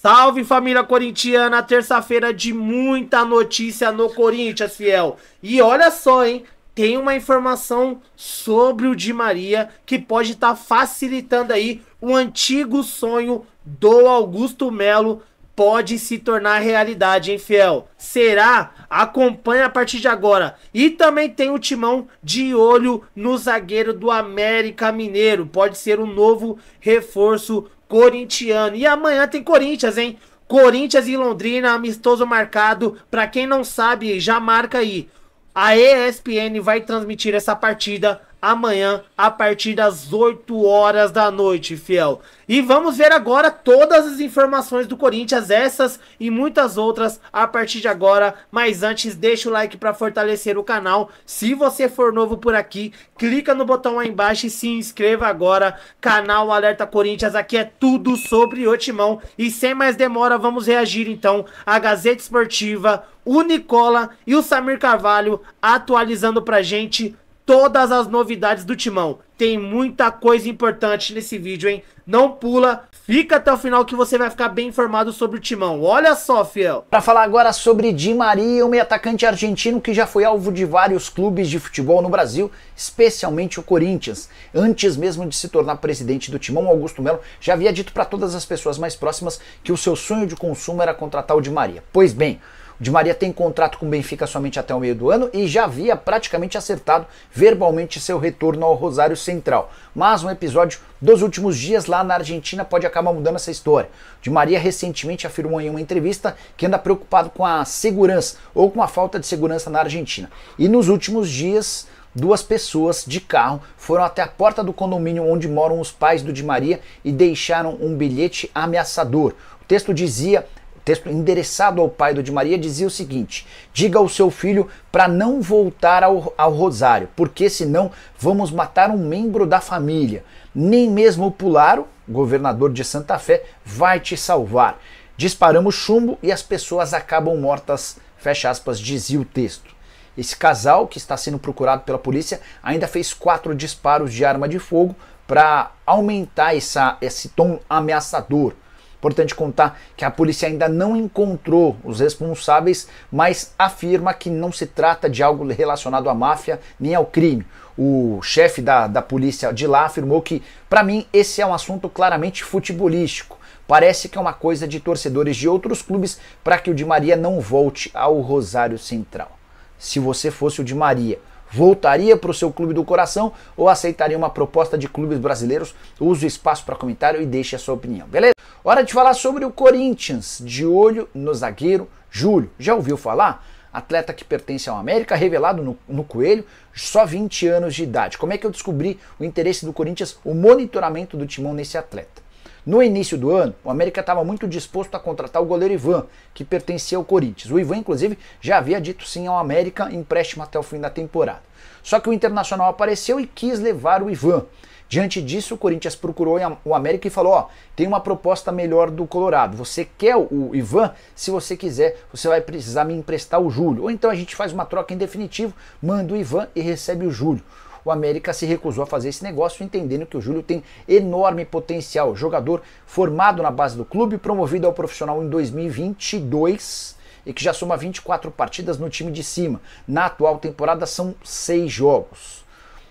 Salve família corintiana, terça-feira de muita notícia no Corinthians, fiel. E olha só, hein? Tem uma informação sobre o Di Maria que pode estar tá facilitando aí o antigo sonho do Augusto Melo pode se tornar realidade, hein, fiel? Será? Acompanha a partir de agora. E também tem o timão de olho no zagueiro do América Mineiro. Pode ser um novo reforço corintiano. E amanhã tem Corinthians, hein? Corinthians e Londrina, amistoso marcado. Para quem não sabe, já marca aí. A ESPN vai transmitir essa partida amanhã a partir das 8 horas da noite, fiel. E vamos ver agora todas as informações do Corinthians, essas e muitas outras a partir de agora. Mas antes, deixa o like para fortalecer o canal. Se você for novo por aqui, clica no botão aí embaixo e se inscreva agora. Canal Alerta Corinthians, aqui é tudo sobre o Timão. E sem mais demora, vamos reagir então à Gazeta Esportiva, o Nicola e o Samir Carvalho atualizando pra gente todas as novidades do Timão. Tem muita coisa importante nesse vídeo, hein? Não pula, fica até o final que você vai ficar bem informado sobre o Timão. Olha só, fiel. Para falar agora sobre Di Maria, um atacante argentino que já foi alvo de vários clubes de futebol no Brasil, especialmente o Corinthians. Antes mesmo de se tornar presidente do Timão, Augusto Melo já havia dito para todas as pessoas mais próximas que o seu sonho de consumo era contratar o Di Maria. Pois bem, Di Maria tem contrato com o Benfica somente até o meio do ano e já havia praticamente acertado verbalmente seu retorno ao Rosário Central. Mas um episódio dos últimos dias lá na Argentina pode acabar mudando essa história. Di Maria recentemente afirmou em uma entrevista que anda preocupado com a segurança ou com a falta de segurança na Argentina. E nos últimos dias duas pessoas de carro foram até a porta do condomínio onde moram os pais do Di Maria e deixaram um bilhete ameaçador. O texto dizia texto endereçado ao pai do de Maria, dizia o seguinte: Diga ao seu filho para não voltar ao, ao rosário, porque senão vamos matar um membro da família. Nem mesmo o Pularo, governador de Santa Fé, vai te salvar. Disparamos chumbo e as pessoas acabam mortas, fecha aspas, dizia o texto. Esse casal, que está sendo procurado pela polícia, ainda fez quatro disparos de arma de fogo para aumentar essa, esse tom ameaçador. Importante contar que a polícia ainda não encontrou os responsáveis, mas afirma que não se trata de algo relacionado à máfia nem ao crime. O chefe da, da polícia de lá afirmou que, para mim, esse é um assunto claramente futebolístico. Parece que é uma coisa de torcedores de outros clubes para que o Di Maria não volte ao Rosário Central. Se você fosse o Di Maria, voltaria para o seu clube do coração ou aceitaria uma proposta de clubes brasileiros? Use o espaço para comentário e deixe a sua opinião, beleza? Hora de falar sobre o Corinthians, de olho no zagueiro Júlio. Já ouviu falar? atleta que pertence ao América, revelado no, no, Coelho, só 20 anos de idade. Como é que eu descobri o interesse do Corinthians, o monitoramento do timão nesse atleta? No início do ano, o América estava muito disposto a contratar o goleiro Ivan, que pertencia ao Corinthians. O Ivan, inclusive, já havia dito sim ao América empréstimo até o fim da temporada. Só que o Internacional apareceu e quis levar o Ivan. Diante disso, o Corinthians procurou o América e falou: Ó, tem uma proposta melhor do Colorado. Você quer o Ivan? Se você quiser, você vai precisar me emprestar o Júlio. Ou então a gente faz uma troca em definitivo, manda o Ivan e recebe o Júlio o América se recusou a fazer esse negócio, entendendo que o Júlio tem enorme potencial. Jogador formado na base do clube, promovido ao profissional em 2022 e que já soma 24 partidas no time de cima. Na atual temporada são seis jogos.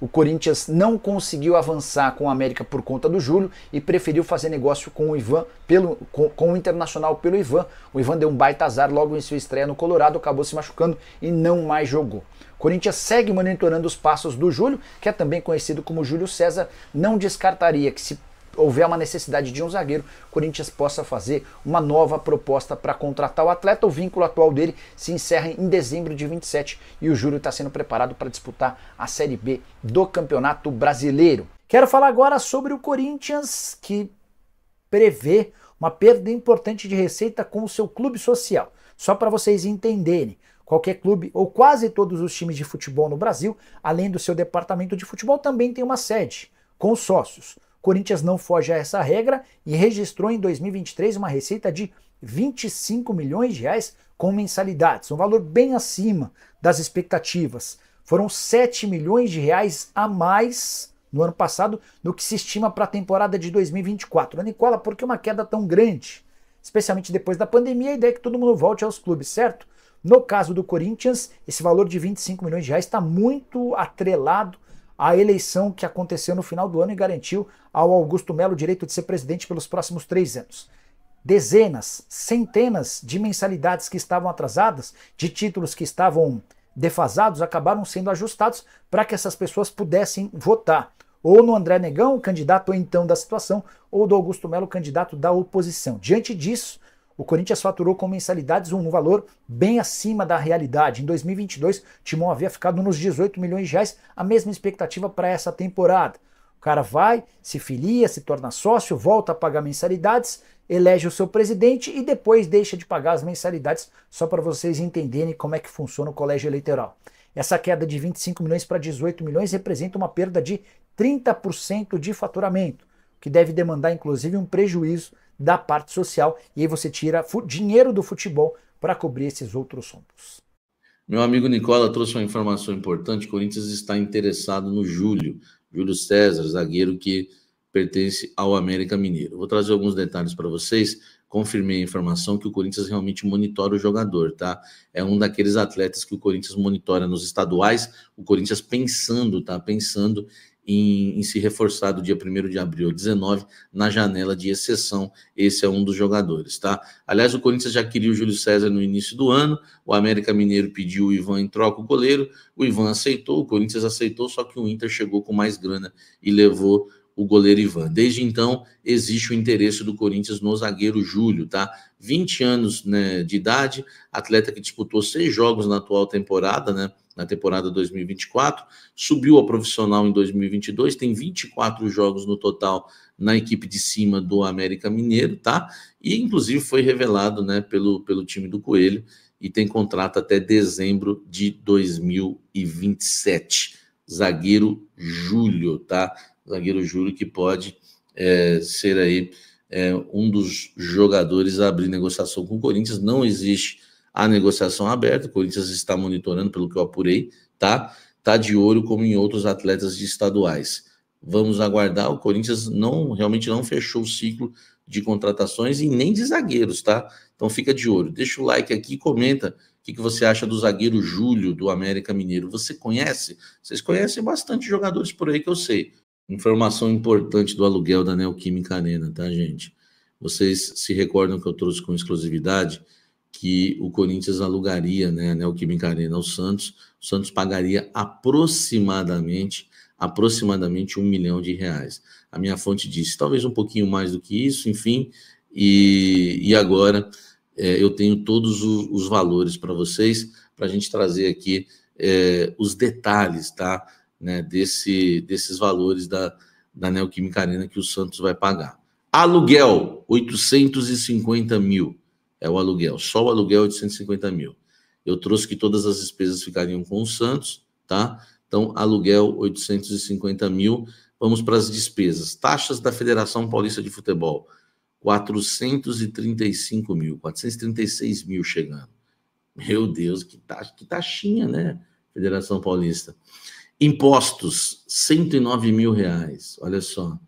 O Corinthians não conseguiu avançar com o América por conta do Júlio e preferiu fazer negócio com o Ivan pelo com, com, o Internacional pelo Ivan. O Ivan deu um baita azar logo em sua estreia no Colorado, acabou se machucando e não mais jogou. O Corinthians segue monitorando os passos do Júlio, que é também conhecido como Júlio César, não descartaria que se houver uma necessidade de um zagueiro, o Corinthians possa fazer uma nova proposta para contratar o atleta. O vínculo atual dele se encerra em dezembro de 27 e o Júlio está sendo preparado para disputar a Série B do Campeonato Brasileiro. Quero falar agora sobre o Corinthians que prevê uma perda importante de receita com o seu clube social. Só para vocês entenderem, qualquer clube ou quase todos os times de futebol no Brasil, além do seu departamento de futebol, também tem uma sede com sócios. Corinthians não foge a essa regra e registrou em 2023 uma receita de 25 milhões de reais com mensalidades, um valor bem acima das expectativas. Foram 7 milhões de reais a mais no ano passado do que se estima para a temporada de 2024. Nicola, por que uma queda tão grande? Especialmente depois da pandemia, a ideia é que todo mundo volte aos clubes, certo? No caso do Corinthians, esse valor de 25 milhões de reais está muito atrelado a eleição que aconteceu no final do ano e garantiu ao Augusto Melo o direito de ser presidente pelos próximos três anos. Dezenas, centenas de mensalidades que estavam atrasadas, de títulos que estavam defasados, acabaram sendo ajustados para que essas pessoas pudessem votar ou no André Negão, candidato então da situação, ou do Augusto Melo, candidato da oposição. Diante disso, o Corinthians faturou com mensalidades um valor bem acima da realidade. Em 2022, Timão havia ficado nos 18 milhões de reais, a mesma expectativa para essa temporada. O cara vai, se filia, se torna sócio, volta a pagar mensalidades, elege o seu presidente e depois deixa de pagar as mensalidades, só para vocês entenderem como é que funciona o colégio eleitoral. Essa queda de 25 milhões para 18 milhões representa uma perda de 30% de faturamento, que deve demandar inclusive um prejuízo da parte social e aí você tira dinheiro do futebol para cobrir esses outros rompos. Meu amigo Nicola trouxe uma informação importante. O Corinthians está interessado no Júlio, Júlio César, zagueiro que pertence ao América Mineiro. Vou trazer alguns detalhes para vocês. Confirmei a informação que o Corinthians realmente monitora o jogador, tá? É um daqueles atletas que o Corinthians monitora nos estaduais. O Corinthians pensando, tá? Pensando em, em se reforçar do dia 1 de abril 19 na janela de exceção. Esse é um dos jogadores, tá? Aliás, o Corinthians já queria o Júlio César no início do ano, o América Mineiro pediu o Ivan em troca o goleiro, o Ivan aceitou, o Corinthians aceitou, só que o Inter chegou com mais grana e levou o goleiro Ivan. Desde então, existe o interesse do Corinthians no zagueiro Júlio, tá? 20 anos né, de idade, atleta que disputou seis jogos na atual temporada, né? na temporada 2024, subiu a profissional em 2022, tem 24 jogos no total na equipe de cima do América Mineiro, tá? E inclusive foi revelado, né, pelo, pelo time do Coelho e tem contrato até dezembro de 2027. Zagueiro Júlio, tá? Zagueiro Júlio que pode é, ser aí é, um dos jogadores a abrir negociação com o Corinthians. Não existe a negociação é aberta. O Corinthians está monitorando, pelo que eu apurei, tá? Tá de olho como em outros atletas de estaduais. Vamos aguardar. O Corinthians não realmente não fechou o ciclo de contratações e nem de zagueiros, tá? Então fica de olho. Deixa o like aqui e comenta o que, que você acha do zagueiro Júlio do América Mineiro. Você conhece? Vocês conhecem bastante jogadores por aí que eu sei. Informação importante do aluguel da Neoquímica Arena, tá, gente? Vocês se recordam que eu trouxe com exclusividade que o Corinthians alugaria, né, né o Química Arena ao Santos, o Santos pagaria aproximadamente aproximadamente um milhão de reais. A minha fonte disse, talvez um pouquinho mais do que isso, enfim, e, e agora é, eu tenho todos os, os valores para vocês, para a gente trazer aqui é, os detalhes, tá, né, desse, desses valores da, da Neoquímica Arena que o Santos vai pagar. Aluguel, 850 mil. É o aluguel. Só o aluguel é 850 mil. Eu trouxe que todas as despesas ficariam com o Santos, tá? Então, aluguel 850 mil. Vamos para as despesas. Taxas da Federação Paulista de Futebol, 435 mil, 436 mil chegando. Meu Deus, que, taxa, que taxinha, né? Federação Paulista. Impostos, 109 mil reais. Olha só.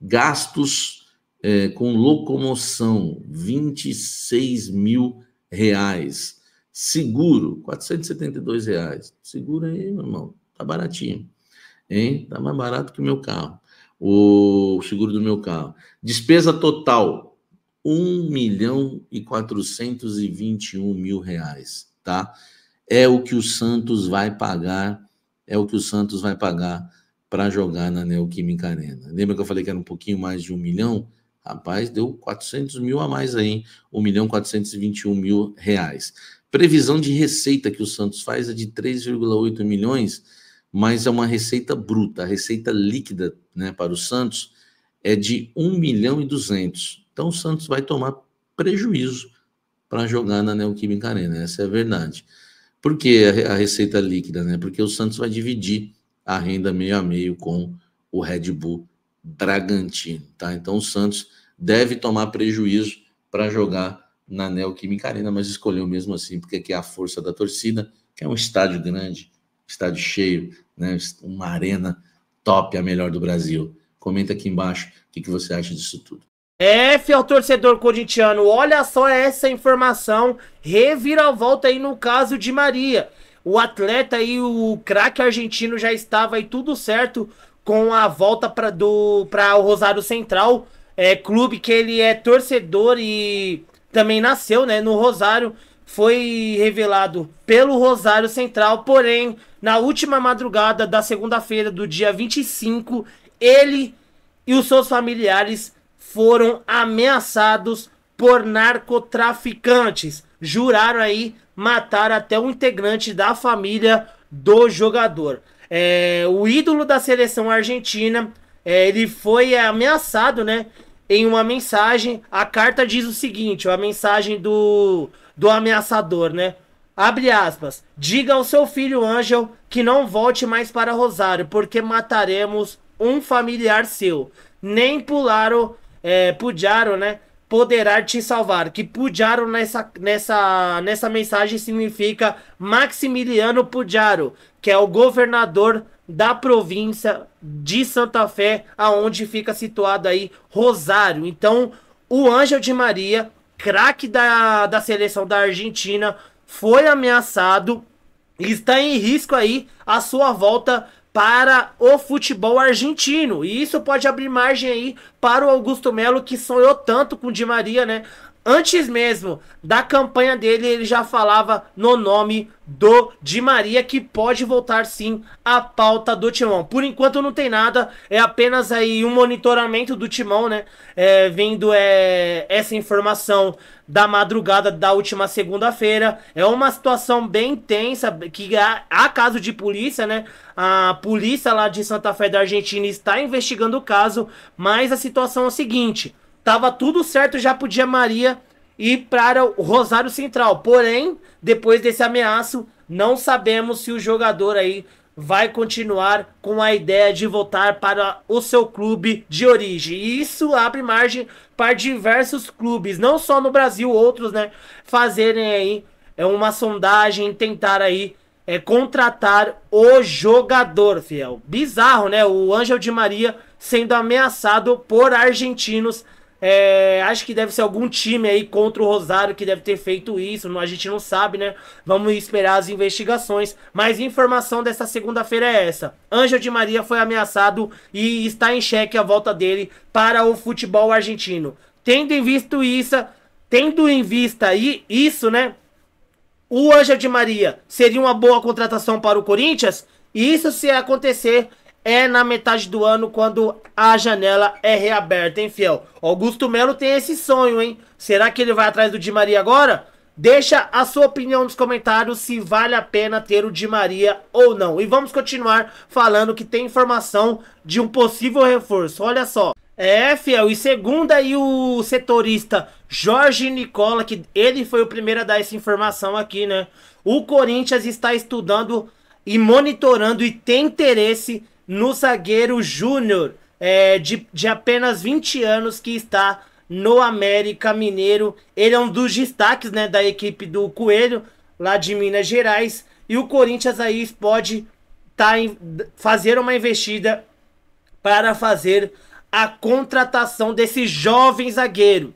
Gastos é, com locomoção, 26 mil reais. Seguro, 472 reais. Segura aí, meu irmão. Tá baratinho. Hein? Tá mais barato que o meu carro. O seguro do meu carro. Despesa total, 1 milhão e 421 mil reais, tá? É o que o Santos vai pagar, é o que o Santos vai pagar para jogar na Neoquímica Arena. Lembra que eu falei que era um pouquinho mais de um milhão? Rapaz, deu 400 mil a mais aí, 1 milhão 421 mil reais. Previsão de receita que o Santos faz é de 3,8 milhões, mas é uma receita bruta. A receita líquida né, para o Santos é de 1 milhão e 200. Então o Santos vai tomar prejuízo para jogar na Neoquímica Arena, essa é a verdade. Por que a receita líquida? Né? Porque o Santos vai dividir a renda meio a meio com o Red Bull Bragantino, tá? Então o Santos deve tomar prejuízo para jogar na Neoquímica Arena, mas escolheu mesmo assim, porque aqui é a força da torcida, que é um estádio grande, estádio cheio, né? Uma arena top, a melhor do Brasil. Comenta aqui embaixo o que, que você acha disso tudo. É, fiel torcedor corintiano, olha só essa informação. Reviravolta aí no caso de Maria. O atleta e o craque argentino já estava aí tudo certo com a volta para do para o Rosário Central, é clube que ele é torcedor e também nasceu, né, no Rosário, foi revelado pelo Rosário Central, porém, na última madrugada da segunda-feira do dia 25, ele e os seus familiares foram ameaçados por narcotraficantes. Juraram aí matar até um integrante da família do jogador. É, o ídolo da seleção argentina, é, ele foi ameaçado, né? Em uma mensagem, a carta diz o seguinte, a mensagem do, do ameaçador, né? Abre aspas. Diga ao seu filho Ângel que não volte mais para Rosário, porque mataremos um familiar seu. Nem pularam, é, pudiaram, né? poderá te salvar. Que Pujaro nessa, nessa, nessa mensagem significa Maximiliano Pujaro, que é o governador da província de Santa Fé, aonde fica situado aí Rosário. Então, o anjo de Maria, craque da, da seleção da Argentina, foi ameaçado e está em risco aí a sua volta para o futebol argentino. E isso pode abrir margem aí para o Augusto Melo, que sonhou tanto com o Di Maria, né? Antes mesmo da campanha dele, ele já falava no nome do Di Maria, que pode voltar sim à pauta do Timão. Por enquanto não tem nada, é apenas aí um monitoramento do Timão, né? É, vendo é, essa informação da madrugada da última segunda-feira. É uma situação bem tensa, que há, há caso de polícia, né? A polícia lá de Santa Fé da Argentina está investigando o caso, mas a situação é a seguinte... Tava tudo certo já podia Maria ir para o Rosário Central. Porém, depois desse ameaço, não sabemos se o jogador aí vai continuar com a ideia de voltar para o seu clube de origem. E isso abre margem para diversos clubes, não só no Brasil, outros, né, fazerem aí é uma sondagem, tentar aí é contratar o jogador, fiel. Bizarro, né? O Ângel de Maria sendo ameaçado por argentinos é, acho que deve ser algum time aí contra o Rosário que deve ter feito isso. A gente não sabe, né? Vamos esperar as investigações. Mas informação dessa segunda-feira é essa: Ângelo de Maria foi ameaçado e está em xeque a volta dele para o futebol argentino. Tendo em vista isso, tendo em vista aí isso, né? O Ângelo de Maria seria uma boa contratação para o Corinthians? Isso se acontecer é na metade do ano quando a janela é reaberta, hein, fiel? Augusto Melo tem esse sonho, hein? Será que ele vai atrás do Di Maria agora? Deixa a sua opinião nos comentários se vale a pena ter o Di Maria ou não. E vamos continuar falando que tem informação de um possível reforço. Olha só. É, fiel. E segundo aí o setorista Jorge Nicola, que ele foi o primeiro a dar essa informação aqui, né? O Corinthians está estudando e monitorando e tem interesse no zagueiro Júnior, é, de, de apenas 20 anos, que está no América Mineiro. Ele é um dos destaques né, da equipe do Coelho, lá de Minas Gerais. E o Corinthians aí pode tá em, fazer uma investida para fazer a contratação desse jovem zagueiro.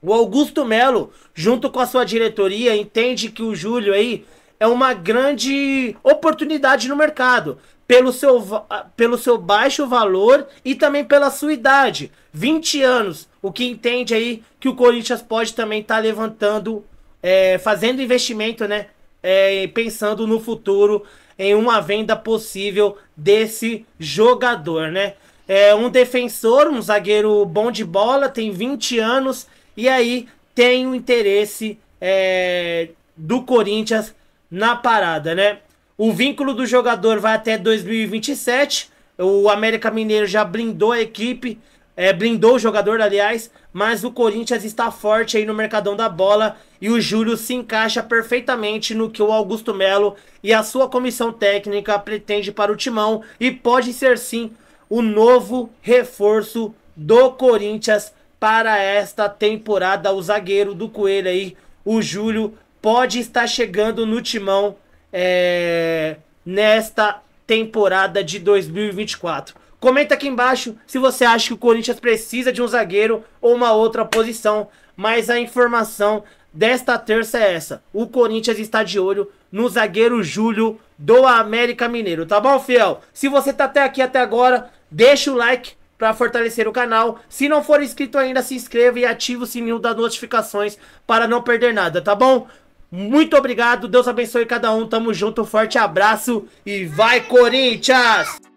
O Augusto Melo, junto com a sua diretoria, entende que o Júlio aí é uma grande oportunidade no mercado pelo seu, ah, pelo seu baixo valor e também pela sua idade, 20 anos, o que entende aí que o Corinthians pode também estar tá levantando, é, fazendo investimento, né? É, pensando no futuro em uma venda possível desse jogador, né? É um defensor, um zagueiro bom de bola, tem 20 anos e aí tem o interesse é, do Corinthians na parada, né? O vínculo do jogador vai até 2027. O América Mineiro já blindou a equipe, é, blindou o jogador, aliás, mas o Corinthians está forte aí no mercadão da bola e o Júlio se encaixa perfeitamente no que o Augusto Melo e a sua comissão técnica pretende para o timão e pode ser sim o novo reforço do Corinthians para esta temporada. O zagueiro do Coelho aí, o Júlio, pode estar chegando no timão é, nesta temporada de 2024. Comenta aqui embaixo se você acha que o Corinthians precisa de um zagueiro ou uma outra posição, mas a informação desta terça é essa. O Corinthians está de olho no zagueiro Júlio do América Mineiro, tá bom, fiel? Se você tá até aqui até agora, deixa o like para fortalecer o canal. Se não for inscrito ainda, se inscreva e ative o sininho das notificações para não perder nada, tá bom? Muito obrigado, Deus abençoe cada um. Tamo junto, forte abraço e vai, Corinthians!